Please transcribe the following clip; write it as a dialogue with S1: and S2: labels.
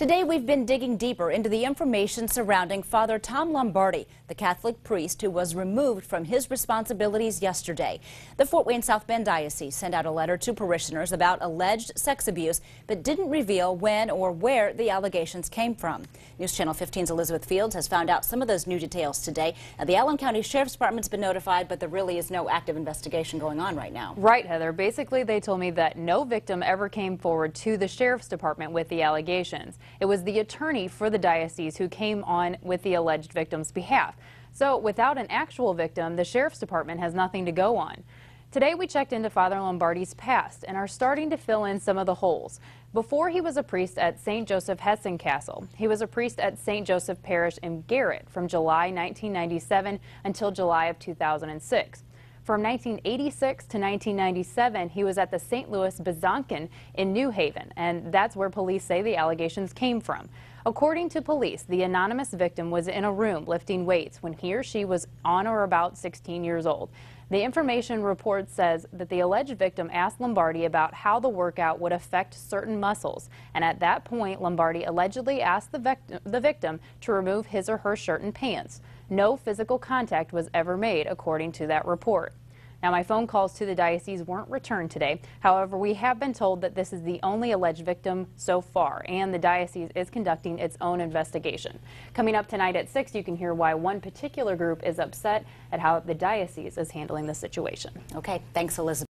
S1: Today, we've been digging deeper into the information surrounding Father Tom Lombardi, the Catholic priest who was removed from his responsibilities yesterday. The Fort Wayne South Bend Diocese sent out a letter to parishioners about alleged sex abuse, but didn't reveal when or where the allegations came from. News Channel 15's Elizabeth Fields has found out some of those new details today. Now, the Allen County Sheriff's Department's been notified, but there really is no active investigation going on right now.
S2: Right, Heather. Basically, they told me that no victim ever came forward to the Sheriff's Department with the allegations. It was the attorney for the diocese who came on with the alleged victim's behalf. So without an actual victim, the sheriff's department has nothing to go on. Today we checked into Father Lombardi's past and are starting to fill in some of the holes. Before he was a priest at St. Joseph Hessen Castle, he was a priest at St. Joseph Parish in Garrett from July 1997 until July of 2006. From 1986 to 1997, he was at the St. Louis Bazonkin in New Haven, and that's where police say the allegations came from. According to police, the anonymous victim was in a room lifting weights when he or she was on or about 16 years old. The information report says that the alleged victim asked Lombardi about how the workout would affect certain muscles, and at that point, Lombardi allegedly asked the, the victim to remove his or her shirt and pants. No physical contact was ever made, according to that report. Now, my phone calls to the diocese weren't returned today. However, we have been told that this is the only alleged victim so far, and the diocese is conducting its own investigation. Coming up tonight at 6, you can hear why one particular group is upset at how the diocese is handling the situation. Okay, thanks, Elizabeth.